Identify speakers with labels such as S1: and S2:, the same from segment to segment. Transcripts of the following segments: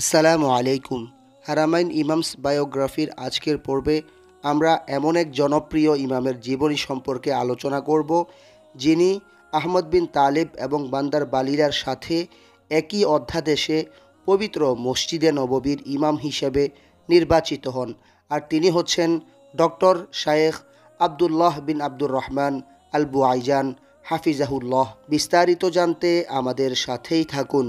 S1: আসসালামু আলাইকুম হারামাইন ইমামস বায়োগ্রাফির আজকের পর্বে আমরা এমন এক জনপ্রিয় ইমামের জীবনী সম্পর্কে আলোচনা করব যিনি আহমদ বিন তালেব এবং বান্দার বালিরার সাথে একই অধ্যাদেশে পবিত্র মসজিদে নববীর ইমাম হিসেবে নির্বাচিত হন আর তিনি হচ্ছেন ডক্টর শায়েখ আবদুল্লাহ বিন আব্দুর রহমান আলবু আইজান হাফিজাহুল্লাহ বিস্তারিত জানতে আমাদের সাথেই থাকুন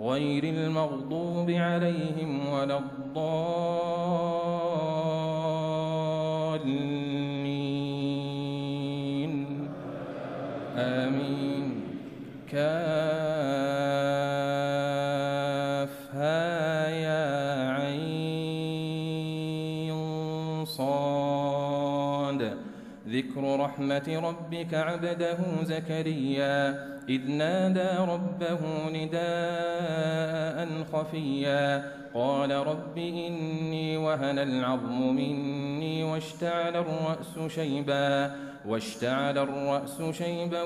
S2: غير المغضوب عليهم ولا الضالين آمين كافها يا عين صاد ذكر رحمة ربك عبده زكريا إذ نادى ربه نداء خفيا قال رب إني وهن العظم مني مني واشتعل الرأس شيبا واشتعل الرأس شيبا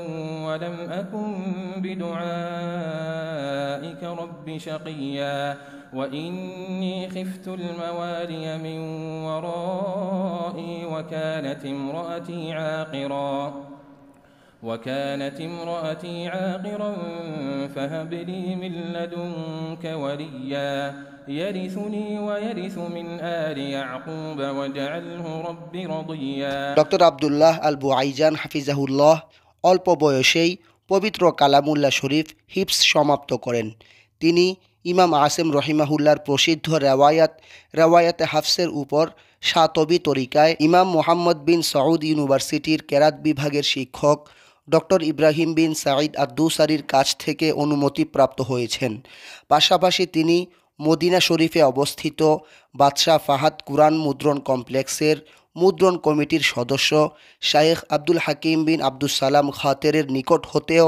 S2: ولم أكن بدعائك رب شقيا وإني خفت الموالي من ورائي وكانت امرأتي عاقراً وكانت امرأتي عاقرا فهب لي من لدنك وليا يرثني ويرث من آل يعقوب واجعله رب رضيا دكتور
S1: ডক্টর আব্দুল্লাহ আল বুআইজান হাফিজাহুল্লাহ অল্প বয়সেই পবিত্র কালামুল্লাহ শরীফ হিপস সমাপ্ত করেন তিনি ইমাম আসেম রহিমাহুল্লার প্রসিদ্ধ রেওয়ায়াত রেওয়ায়াতে হাফসের উপর সাতবি তরিকায় ইমাম মোহাম্মদ বিন সৌদ ইউনিভার্সিটির কেরাত বিভাগের শিক্ষক ডক্টর ইব্রাহিম বিন সাঈদ আদুসারির কাছ থেকে অনুমতিপ্রাপ্ত হয়েছেন পাশাপাশি তিনি মদিনা শরীফে অবস্থিত বাদশাহ ফাহাদ কুরআন মুদ্রণ কমপ্লেক্সের মুদ্রণ কমিটির সদস্য শায়েখ আব্দুল হাকিম বিন আব্দুল সালাম খাতেরের নিকট হতেও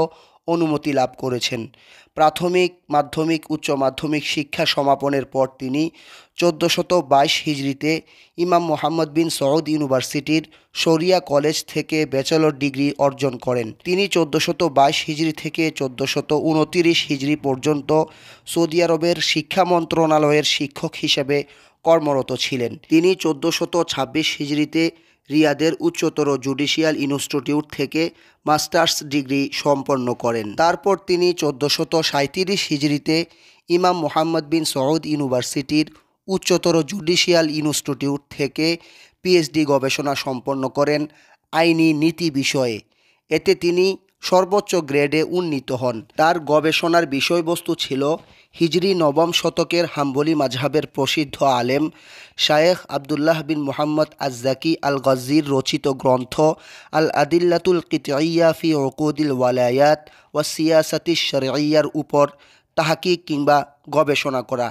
S1: অনুমতি লাভ করেছেন প্রাথমিক মাধ্যমিক উচ্চ মাধ্যমিক শিক্ষা সমাপনের পর তিনি চোদ্দোশত বাইশ হিজড়িতে ইমাম মোহাম্মদ বিন সৌদ ইউনিভার্সিটির শরিয়া কলেজ থেকে ব্যাচেলর ডিগ্রি অর্জন করেন তিনি চোদ্দোশত বাইশ হিজড়ি থেকে চোদ্দোশত উনতিরিশ হিজড়ি পর্যন্ত সৌদি আরবের শিক্ষা মন্ত্রণালয়ের শিক্ষক হিসেবে কর্মরত ছিলেন তিনি চোদ্দোশত ছাব্বিশ হিজড়িতে রিয়াদের উচ্চতর জুডিশিয়াল ইনস্টিটিউট থেকে মাস্টার্স ডিগ্রি সম্পন্ন করেন তারপর তিনি চোদ্দোশত সাঁত্রিশ হিজড়িতে ইমাম মোহাম্মদ বিন সৌদ ইউনিভার্সিটির উচ্চতর জুডিশিয়াল ইনস্টিটিউট থেকে পিএইচডি গবেষণা সম্পন্ন করেন আইনি নীতি বিষয়ে এতে তিনি সর্বোচ্চ গ্রেডে উন্নীত হন তার গবেষণার বিষয়বস্তু ছিল হিজরি নবম শতকের হাম্বলি মাঝহাবের প্রসিদ্ধ আলেম শায়েখ আবদুল্লাহ বিন মোহাম্মদ আজ্জাকি আল গজির রচিত গ্রন্থ আল আদিল্লাতুল কিতাইয়াফি ফি ওকুদিল ওয়ালায়াত ও সিয়াসতি শরিয়ার উপর তাহাকি কিংবা গবেষণা করা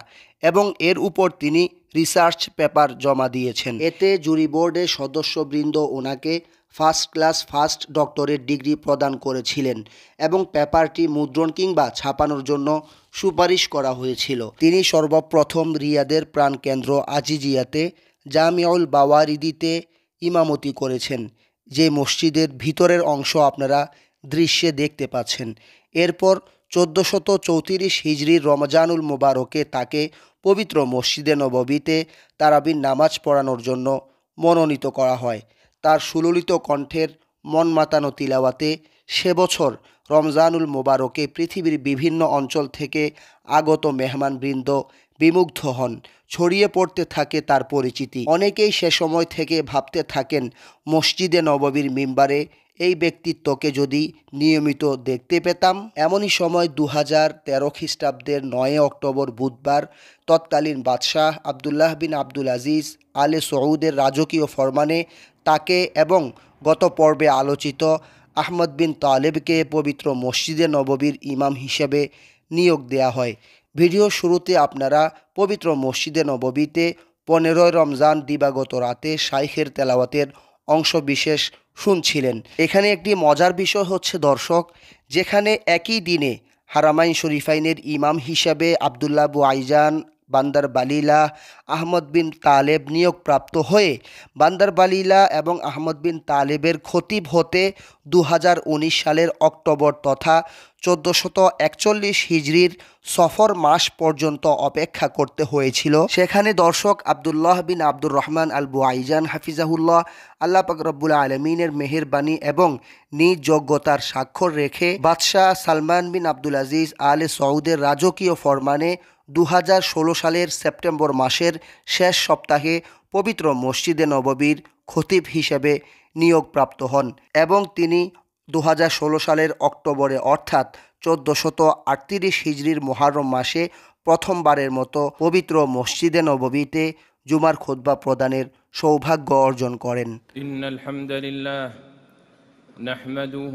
S1: এবং এর উপর তিনি রিসার্চ পেপার জমা দিয়েছেন এতে জুরি বোর্ডের সদস্যবৃন্দ ওনাকে first class first doctorate degree প্রদান করেছিলেন এবং পেপারটি মুদ্রণ কিংবা ছাপানোর জন্য সুপারিশ করা হয়েছিল তিনি সর্বপ্রথম রিয়াদের প্রাণকেন্দ্র আজিজিয়াতে জামিউল বাওয়ারিদিতে ইমামতি করেছেন যে মসজিদের ভিতরের অংশ আপনারা দৃশ্যে দেখতে পাচ্ছেন এরপর চোদ্দশত চৌত্রিশ হিজড়ির রমজানুল মোবারকে তাকে পবিত্র মসজিদে নববীতে তারাবির নামাজ পড়ানোর জন্য মনোনীত করা হয় তার সুললিত কণ্ঠের মন মাতানো তিলাওয়াতে সে বছর রমজানুল মোবারকে পৃথিবীর বিভিন্ন অঞ্চল থেকে আগত মেহমানবৃন্দ বিমুগ্ধ হন ছড়িয়ে পড়তে থাকে তার পরিচিতি অনেকেই সে সময় থেকে ভাবতে থাকেন মসজিদে নববীর মিম্বারে এই ব্যক্তিত্বকে যদি নিয়মিত দেখতে পেতাম এমনই সময় দু হাজার তেরো খ্রিস্টাব্দের নয় অক্টোবর বুধবার তৎকালীন বাদশাহ আবদুল্লাহ বিন আবদুল আজিজ আলে সৌদের রাজকীয় ফরমানে তাকে এবং গত পর্বে আলোচিত আহমদ বিন তালেবকে পবিত্র মসজিদে নববীর ইমাম হিসেবে নিয়োগ দেয়া হয় ভিডিও শুরুতে আপনারা পবিত্র মসজিদে নববীতে পনেরোই রমজান দিবাগত রাতে শাইখের তেলাওয়াতের অংশ বিশেষ শুনছিলেন এখানে একটি মজার বিষয় হচ্ছে দর্শক যেখানে একই দিনে হারামাইন শরীফাইনের ইমাম হিসাবে আবদুল্লাবু আইজান বান্দারবালিলা আহমদ বিন তালেব নিয়োগপ্রাপ্ত হয়ে বান্দারবালিলা এবং আহমদ বিন তালেবের খতিব হতে দু সালের অক্টোবর তথা চোদ্দশত একচল্লিশ হিজড়ির সফর মাস পর্যন্ত অপেক্ষা করতে হয়েছিল সেখানে দর্শক আবদুল্লাহ বিন আব্দুর রহমান আলবু আইজান হাফিজাহুল্লাহ আল্লাহ পাকরবুল আলমিনের মেহেরবানি এবং নিজ যোগ্যতার স্বাক্ষর রেখে বাদশাহ সালমান বিন আব্দুল আজিজ আলে সৌদের রাজকীয় ফরমানে দু সালের সেপ্টেম্বর মাসের শেষ সপ্তাহে পবিত্র মসজিদে নববীর খতিব হিসেবে নিয়োগপ্রাপ্ত হন এবং তিনি দু সালের অক্টোবরে অর্থাৎ চোদ্দশত আটত্রিশ হিজড়ির মহারম মাসে প্রথমবারের মতো পবিত্র মসজিদে নববীতে জুমার খোদবা প্রদানের সৌভাগ্য অর্জন করেন
S2: নহমদুহ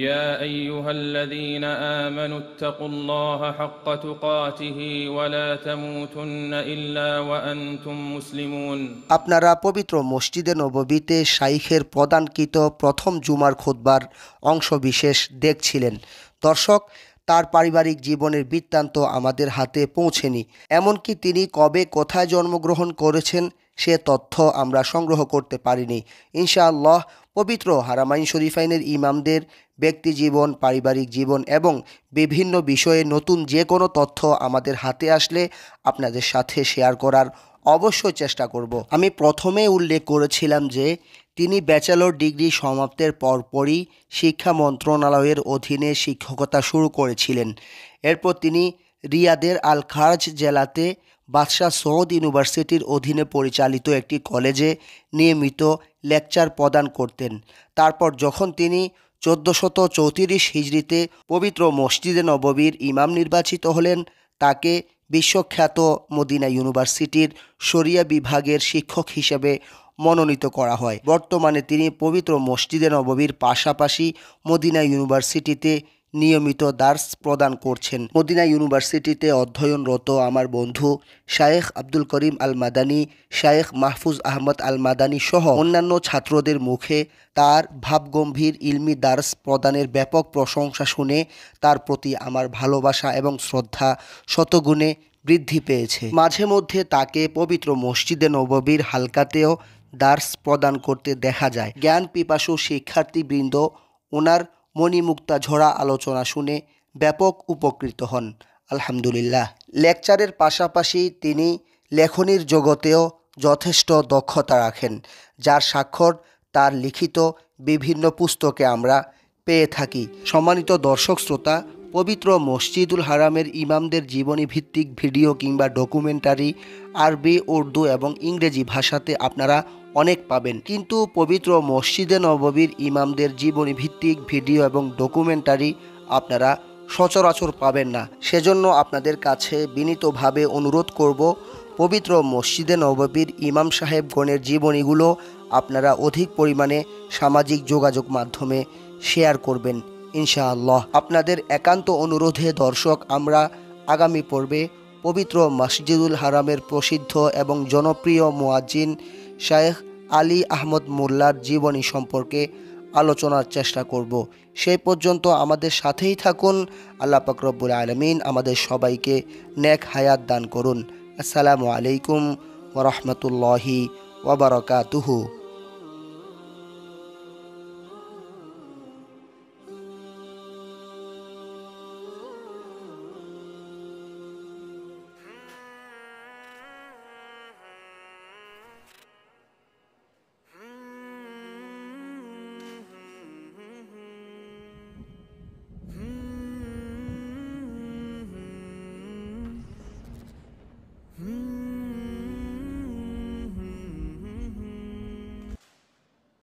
S2: يا ايها الذين امنوا اتقوا الله حق تقاته ولا تموتن الا وانتم مسلمون
S1: আপনারা পবিত্র মসজিদে নববীতে শাইখের প্রদানকৃত প্রথম জুমার খুতবার অংশ বিশেষ দেখছিলেন দর্শক তার পারিবারিক জীবনের বৃত্তান্ত আমাদের হাতে পৌঁছেনি এমনকি তিনি কবে কোথায় জন্মগ্রহণ করেছেন সে তথ্য আমরা সংগ্রহ করতে পারিনি ইনশাআল্লাহ পবিত্র হারামাইন শরীফাইনের ইমামদের ব্যক্তি জীবন পারিবারিক জীবন এবং বিভিন্ন বিষয়ে নতুন যে কোনো তথ্য আমাদের হাতে আসলে আপনাদের সাথে শেয়ার করার অবশ্যই চেষ্টা করব আমি প্রথমে উল্লেখ করেছিলাম যে তিনি ব্যাচেলর ডিগ্রি সমাপ্তের পরপরই শিক্ষা মন্ত্রণালয়ের অধীনে শিক্ষকতা শুরু করেছিলেন এরপর তিনি রিয়াদের আল জেলাতে বাদশাহ সৌদ ইউনিভার্সিটির অধীনে পরিচালিত একটি কলেজে নিয়মিত লেকচার প্রদান করতেন তারপর যখন তিনি চোদ্দোশত চৌত্রিশ হিজড়িতে পবিত্র মসজিদে নববীর ইমাম নির্বাচিত হলেন তাকে বিশ্বখ্যাত মদিনা ইউনিভার্সিটির শরিয়া বিভাগের শিক্ষক হিসেবে মনোনীত করা হয় বর্তমানে তিনি পবিত্র মসজিদে নববীর পাশাপাশি মদিনা ইউনিভার্সিটিতে নিয়মিত দার্স প্রদান করছেন মদিনা ইউনিভার্সিটিতে অধ্যয়নরত আমার বন্ধু শায়েখ আব্দুল করিম আল মাদানি শায়েখ মাহফুজ আহমদ আল মাদানি সহ অন্যান্য ছাত্রদের মুখে তার ভাবগম্ভীর ইলমি দার্স প্রদানের ব্যাপক প্রশংসা শুনে তার প্রতি আমার ভালোবাসা এবং শ্রদ্ধা শতগুণে বৃদ্ধি পেয়েছে মাঝে মধ্যে তাকে পবিত্র মসজিদে নববীর হালকাতেও দার্স প্রদান করতে দেখা যায় জ্ঞান পিপাসু শিক্ষার্থীবৃন্দ ওনার মণিমুক্তা ঝরা আলোচনা শুনে ব্যাপক উপকৃত হন আলহামদুলিল্লাহ লেকচারের পাশাপাশি তিনি লেখনির জগতেও যথেষ্ট দক্ষতা রাখেন যার স্বাক্ষর তার লিখিত বিভিন্ন পুস্তকে আমরা পেয়ে থাকি সম্মানিত দর্শক শ্রোতা পবিত্র মসজিদুল হারামের ইমামদের জীবনী ভিত্তিক ভিডিও কিংবা ডকুমেন্টারি আরবি উর্দু এবং ইংরেজি ভাষাতে আপনারা অনেক পাবেন কিন্তু পবিত্র মসজিদে নববীর ইমামদের জীবনী ভিত্তিক ভিডিও এবং ডকুমেন্টারি আপনারা সচরাচর পাবেন না সেজন্য আপনাদের কাছে বিনীতভাবে অনুরোধ করব পবিত্র মসজিদে নববীর ইমাম সাহেব গণের জীবনীগুলো আপনারা অধিক পরিমাণে সামাজিক যোগাযোগ মাধ্যমে শেয়ার করবেন ইনশাআল্লাহ আপনাদের একান্ত অনুরোধে দর্শক আমরা আগামী পর্বে পবিত্র মসজিদুল হারামের প্রসিদ্ধ এবং জনপ্রিয় মোয়াজিন শায়েখ আলী আহমদ মোল্লার জীবনী সম্পর্কে আলোচনার চেষ্টা করব সেই পর্যন্ত আমাদের সাথেই থাকুন আল্লাহ পাকরবুল আলমিন আমাদের সবাইকে নেক হায়াত দান করুন আসসালামু আলাইকুম ওরহমতুল্লাহি ওবরকাতুহু